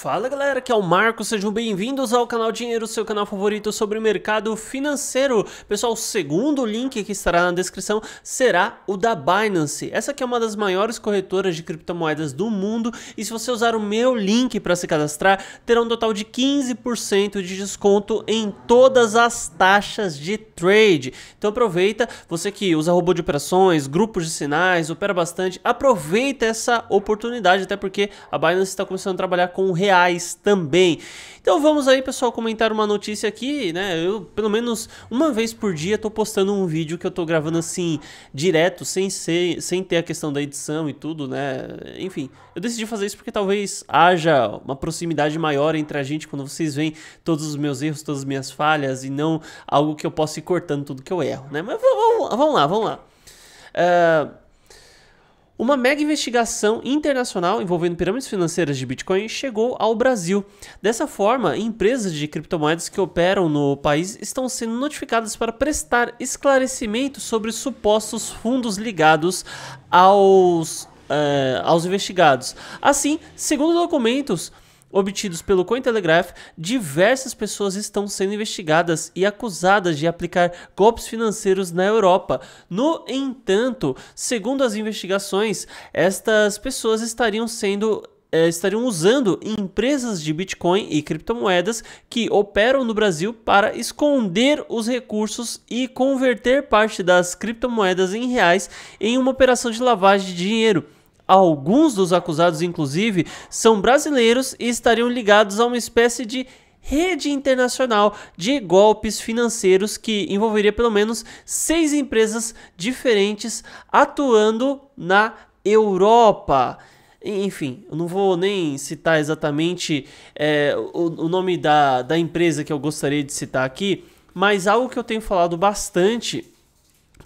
Fala galera, aqui é o Marco, sejam bem-vindos ao canal Dinheiro, seu canal favorito sobre o mercado financeiro. Pessoal, o segundo link que estará na descrição será o da Binance. Essa aqui é uma das maiores corretoras de criptomoedas do mundo e se você usar o meu link para se cadastrar, terá um total de 15% de desconto em todas as taxas de trade. Então aproveita, você que usa robô de operações, grupos de sinais, opera bastante, aproveita essa oportunidade, até porque a Binance está começando a trabalhar com o reais também. Então vamos aí, pessoal, comentar uma notícia aqui, né? Eu, pelo menos uma vez por dia, tô postando um vídeo que eu tô gravando assim, direto, sem, ser, sem ter a questão da edição e tudo, né? Enfim, eu decidi fazer isso porque talvez haja uma proximidade maior entre a gente quando vocês veem todos os meus erros, todas as minhas falhas e não algo que eu possa ir cortando tudo que eu erro, né? Mas vamos, lá, vamos lá. Uh, uma mega investigação internacional envolvendo pirâmides financeiras de Bitcoin chegou ao Brasil. Dessa forma, empresas de criptomoedas que operam no país estão sendo notificadas para prestar esclarecimento sobre supostos fundos ligados aos, eh, aos investigados. Assim, segundo documentos obtidos pelo Cointelegraph, diversas pessoas estão sendo investigadas e acusadas de aplicar golpes financeiros na Europa. No entanto, segundo as investigações, estas pessoas estariam sendo eh, estariam usando empresas de Bitcoin e criptomoedas que operam no Brasil para esconder os recursos e converter parte das criptomoedas em reais em uma operação de lavagem de dinheiro. Alguns dos acusados, inclusive, são brasileiros e estariam ligados a uma espécie de rede internacional de golpes financeiros que envolveria pelo menos seis empresas diferentes atuando na Europa. Enfim, eu não vou nem citar exatamente é, o, o nome da, da empresa que eu gostaria de citar aqui, mas algo que eu tenho falado bastante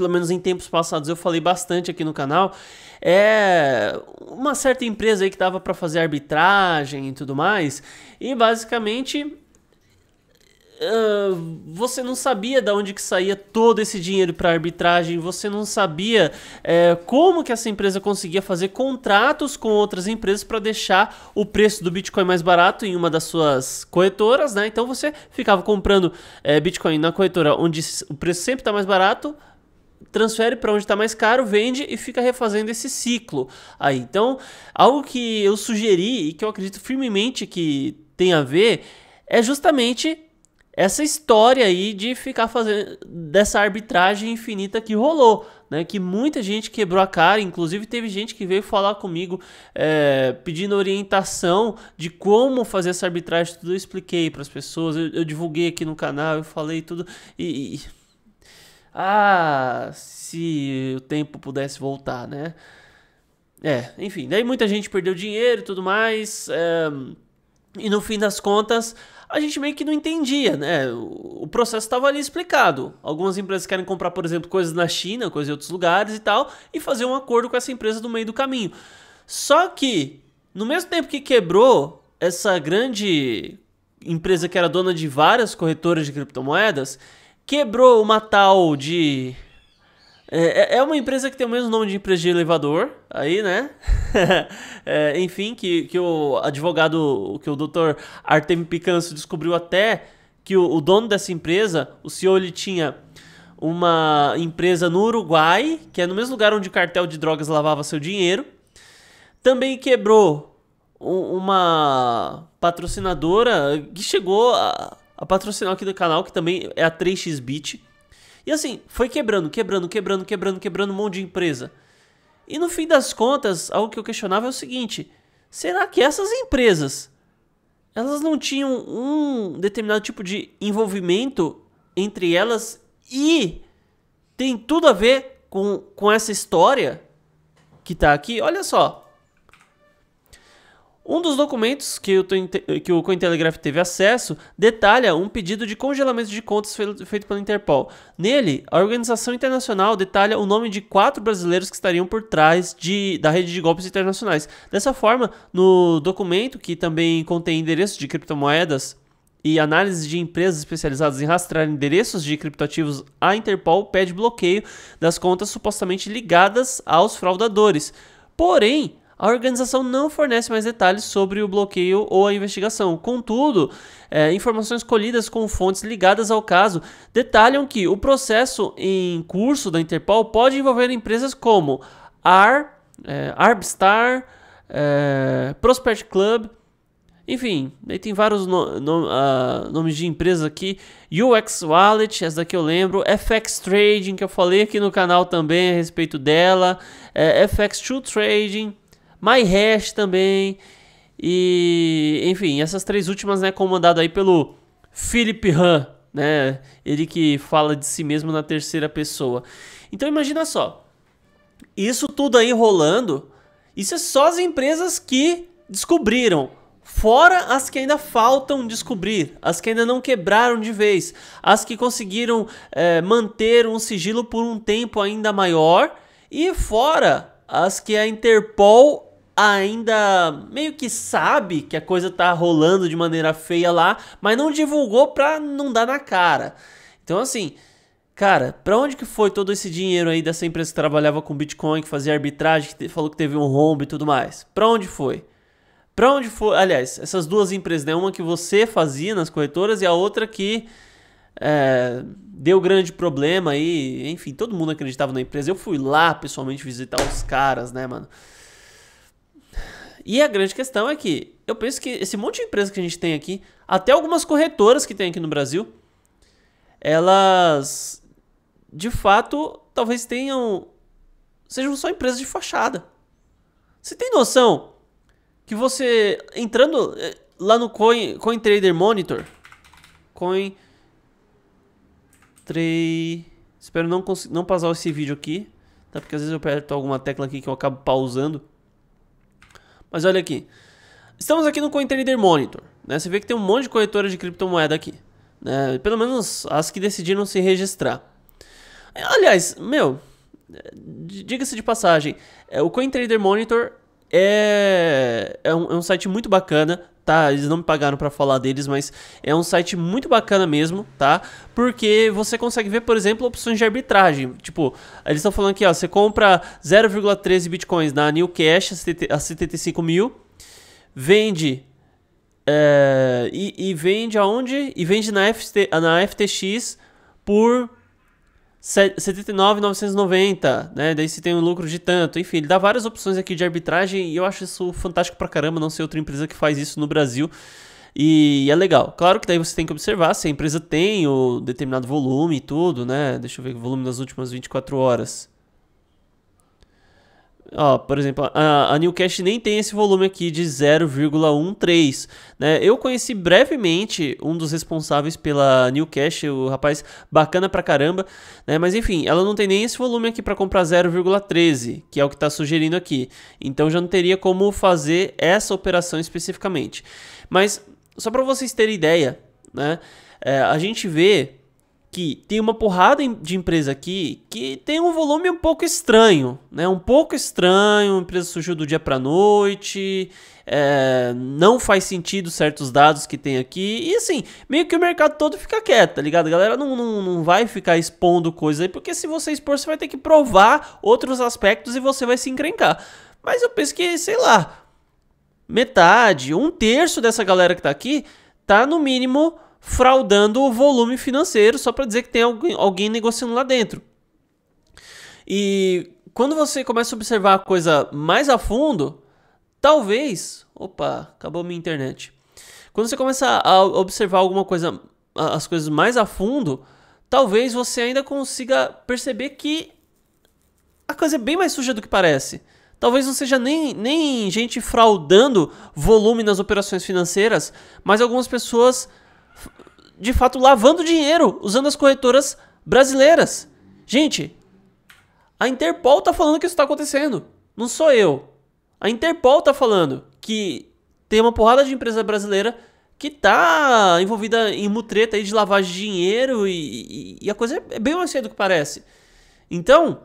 pelo menos em tempos passados eu falei bastante aqui no canal, é uma certa empresa aí que dava para fazer arbitragem e tudo mais, e basicamente Uh, você não sabia de onde que saía todo esse dinheiro para arbitragem, você não sabia é, como que essa empresa conseguia fazer contratos com outras empresas para deixar o preço do Bitcoin mais barato em uma das suas corretoras, né? Então você ficava comprando é, Bitcoin na corretora onde o preço sempre está mais barato, transfere para onde está mais caro, vende e fica refazendo esse ciclo. Aí, então, algo que eu sugeri e que eu acredito firmemente que tem a ver é justamente essa história aí de ficar fazendo dessa arbitragem infinita que rolou, né? Que muita gente quebrou a cara, inclusive teve gente que veio falar comigo é, pedindo orientação de como fazer essa arbitragem. Tudo eu expliquei para as pessoas, eu, eu, divulguei aqui no canal, eu falei tudo e, e ah, se o tempo pudesse voltar, né? É, enfim, daí muita gente perdeu dinheiro e tudo mais. É, e no fim das contas, a gente meio que não entendia, né? O, o processo estava ali explicado. Algumas empresas querem comprar, por exemplo, coisas na China, coisas em outros lugares e tal, e fazer um acordo com essa empresa no meio do caminho. Só que, no mesmo tempo que quebrou essa grande empresa que era dona de várias corretoras de criptomoedas, quebrou uma tal de. É, é, é uma empresa que tem o mesmo nome de empresa de elevador, aí, né? é, enfim, que, que o advogado, que o doutor Artem Picanso descobriu até que o, o dono dessa empresa, o senhor ele tinha uma empresa no Uruguai, que é no mesmo lugar onde o cartel de drogas lavava seu dinheiro. Também quebrou uma patrocinadora que chegou a, a patrocinar aqui do canal, que também é a 3xBit. E assim, foi quebrando, quebrando, quebrando, quebrando, quebrando um monte de empresa. E no fim das contas, algo que eu questionava é o seguinte: será que essas empresas elas não tinham um determinado tipo de envolvimento entre elas e tem tudo a ver com, com essa história que tá aqui? Olha só. Um dos documentos que o, que o Cointelegraph teve acesso detalha um pedido de congelamento de contas feito pela Interpol. Nele, a organização internacional detalha o nome de quatro brasileiros que estariam por trás de, da rede de golpes internacionais. Dessa forma, no documento, que também contém endereços de criptomoedas e análise de empresas especializadas em rastrear endereços de criptoativos, a Interpol pede bloqueio das contas supostamente ligadas aos fraudadores. Porém, a organização não fornece mais detalhes sobre o bloqueio ou a investigação. Contudo, é, informações colhidas com fontes ligadas ao caso detalham que o processo em curso da Interpol pode envolver empresas como AR, é, Arbstar, é, Prospect Club, enfim, aí tem vários no, no, uh, nomes de empresas aqui. UX Wallet, essa daqui eu lembro. FX Trading, que eu falei aqui no canal também a respeito dela. É, fx True Trading. My Hash também. E, enfim, essas três últimas, né, comandado aí pelo Philip Han, né? Ele que fala de si mesmo na terceira pessoa. Então imagina só. Isso tudo aí rolando, isso é só as empresas que descobriram Fora as que ainda faltam descobrir, as que ainda não quebraram de vez, as que conseguiram é, manter um sigilo por um tempo ainda maior, e fora as que a Interpol ainda meio que sabe que a coisa tá rolando de maneira feia lá, mas não divulgou pra não dar na cara. Então, assim, cara, pra onde que foi todo esse dinheiro aí dessa empresa que trabalhava com Bitcoin, que fazia arbitragem, que falou que teve um rombo e tudo mais? Pra onde foi? Pra onde foi? Aliás, essas duas empresas, né? Uma que você fazia nas corretoras e a outra que é, deu grande problema aí. Enfim, todo mundo acreditava na empresa. Eu fui lá pessoalmente visitar os caras, né, mano? E a grande questão é que eu penso que esse monte de empresa que a gente tem aqui, até algumas corretoras que tem aqui no Brasil, elas de fato talvez tenham sejam só empresas de fachada. Você tem noção que você entrando eh, lá no Coin, Coin Trader Monitor, Coin Trade, espero não não pausar esse vídeo aqui, tá? Porque às vezes eu aperto alguma tecla aqui que eu acabo pausando. Mas olha aqui. Estamos aqui no CoinTrader Monitor. Né? Você vê que tem um monte de corretoras de criptomoeda aqui. Né? Pelo menos as que decidiram se registrar. É, aliás, meu, diga-se de passagem, é, o CoinTrader Monitor é, é um, é, um, site muito bacana, tá? Eles não me pagaram para falar deles, mas é um site muito bacana mesmo, tá? Porque você consegue ver, por exemplo, opções de arbitragem. Tipo, eles estão falando aqui, ó, você compra 0,13 bitcoins na New Cash a 75 mil, vende é, e, e, vende aonde? E vende na, FT, na FTX por 79,990, né? Daí você tem um lucro de tanto. Enfim, ele dá várias opções aqui de arbitragem e eu acho isso fantástico pra caramba. Não sei outra empresa que faz isso no Brasil. E é legal. Claro que daí você tem que observar se a empresa tem o determinado volume e tudo, né? Deixa eu ver o volume nas últimas 24 horas. Ó, por exemplo, a, a Newcast nem tem esse volume aqui de 0,13. Né? Eu conheci brevemente um dos responsáveis pela Newcast, o rapaz bacana pra caramba, né? mas enfim, ela não tem nem esse volume aqui para comprar 0,13, que é o que está sugerindo aqui. Então já não teria como fazer essa operação especificamente. Mas só para vocês terem ideia, né? É, a gente vê que tem uma porrada de empresa aqui que tem um volume um pouco estranho, né? Um pouco estranho, a empresa surgiu do dia para noite, é, não faz sentido certos dados que tem aqui, e assim, meio que o mercado todo fica quieto, tá ligado? A galera não, não, não vai ficar expondo coisa aí, porque se você expor, você vai ter que provar outros aspectos e você vai se encrencar. Mas eu penso que, sei lá, metade, um terço dessa galera que tá aqui, tá no mínimo fraudando o volume financeiro só para dizer que tem alguém, alguém negociando lá dentro. E quando você começa a observar a coisa mais a fundo, talvez. Opa, acabou minha internet. Quando você começa a observar alguma coisa, as coisas mais a fundo, talvez você ainda consiga perceber que a coisa é bem mais suja do que parece. Talvez não seja nem, nem gente fraudando volume nas operações financeiras, mas algumas pessoas de fato lavando dinheiro usando as corretoras brasileiras. Gente, a Interpol está falando que isso está acontecendo. Não sou eu. A Interpol está falando que tem uma porrada de empresa brasileira que está envolvida em mutreta aí de lavar dinheiro e, e, e a coisa é bem mais cedo do que parece. Então,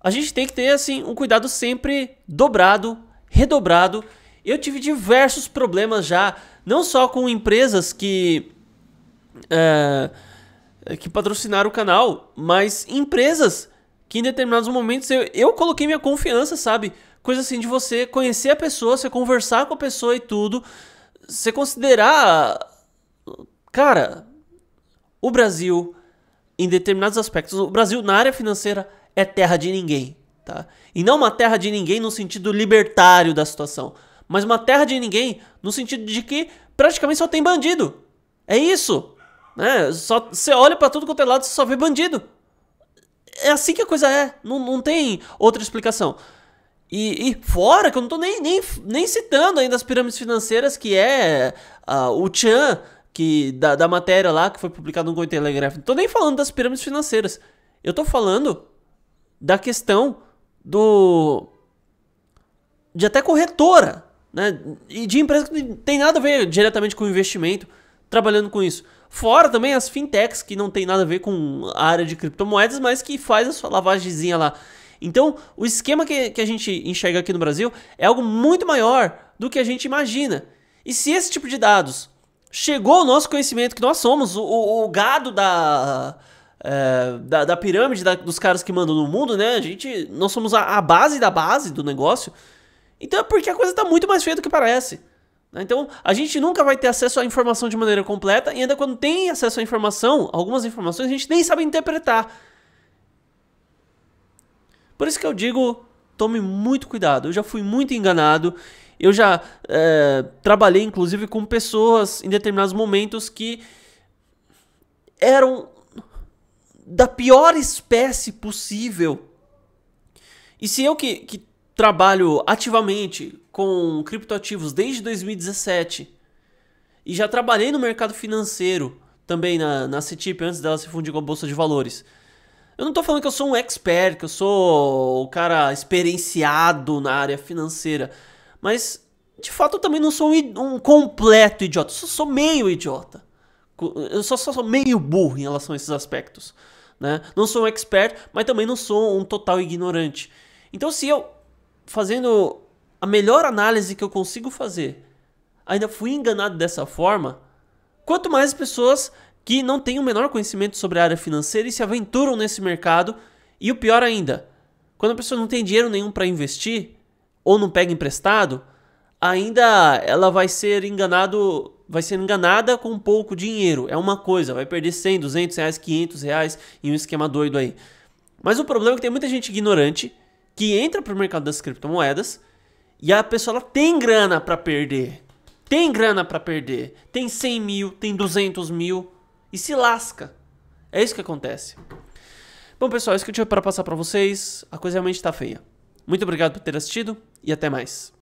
a gente tem que ter assim um cuidado sempre dobrado, redobrado eu tive diversos problemas já, não só com empresas que. É, que patrocinaram o canal, mas empresas que em determinados momentos eu, eu coloquei minha confiança, sabe? Coisa assim de você conhecer a pessoa, você conversar com a pessoa e tudo, você considerar. Cara, o Brasil, em determinados aspectos, o Brasil na área financeira é terra de ninguém, tá? E não uma terra de ninguém no sentido libertário da situação, mas uma terra de ninguém, no sentido de que praticamente só tem bandido. É isso. Né? Só, você olha para tudo quanto é lado e só vê bandido. É assim que a coisa é. Não, não tem outra explicação. E, e, fora, que eu não tô nem, nem, nem citando ainda as pirâmides financeiras, que é uh, o Chan, que, da, da matéria lá que foi publicada no Telegraph Não tô nem falando das pirâmides financeiras. Eu tô falando da questão do. de até corretora né? E de empresas que não tem nada a ver diretamente com investimento, trabalhando com isso. Fora também as fintechs que não tem nada a ver com a área de criptomoedas, mas que faz a sua lavagemzinha lá. Então, o esquema que, que a gente enxerga aqui no Brasil é algo muito maior do que a gente imagina. E se esse tipo de dados chegou ao nosso conhecimento, que nós somos o, o, gado da, é, da, da pirâmide da, dos caras que mandam no mundo, né? A gente, nós somos a, a base da base do negócio. Então é porque a coisa está muito mais feia do que parece. Né? Então, a gente nunca vai ter acesso à informação de maneira completa, e ainda quando tem acesso à informação, algumas informações a gente nem sabe interpretar. Por isso que eu digo, tome muito cuidado. Eu já fui muito enganado, eu já é, trabalhei inclusive com pessoas em determinados momentos que eram da pior espécie possível. E se eu que, que trabalho ativamente com criptoativos desde 2017 e já trabalhei no mercado financeiro também na, na CETIP antes dela se fundir com a Bolsa de Valores. Eu não estou falando que eu sou um expert, que eu sou o cara experienciado na área financeira, mas de fato eu também não sou um, um completo idiota, eu só sou meio idiota. Eu só, só sou meio burro em relação a esses aspectos. Né? Não sou um expert, mas também não sou um total ignorante. Então, se eu fazendo a melhor análise que eu consigo fazer, ainda fui enganado dessa forma, quanto mais pessoas que não têm o menor conhecimento sobre a área financeira e se aventuram nesse mercado, e o pior ainda, quando a pessoa não tem dinheiro nenhum para investir ou não pega emprestado, ainda ela vai ser enganado, vai ser enganada com pouco dinheiro. É uma coisa, vai perder 100, 200 reais, 500 reais em um esquema doido aí. Mas o problema é que tem muita gente ignorante que entra pro mercado das criptomoedas e a pessoa tem grana para perder. Tem grana para perder. Tem 100 mil, tem 200 mil e se lasca. É isso que acontece. Bom, pessoal, é isso que eu tinha para passar para vocês. A coisa realmente está feia. Muito obrigado por ter assistido e até mais.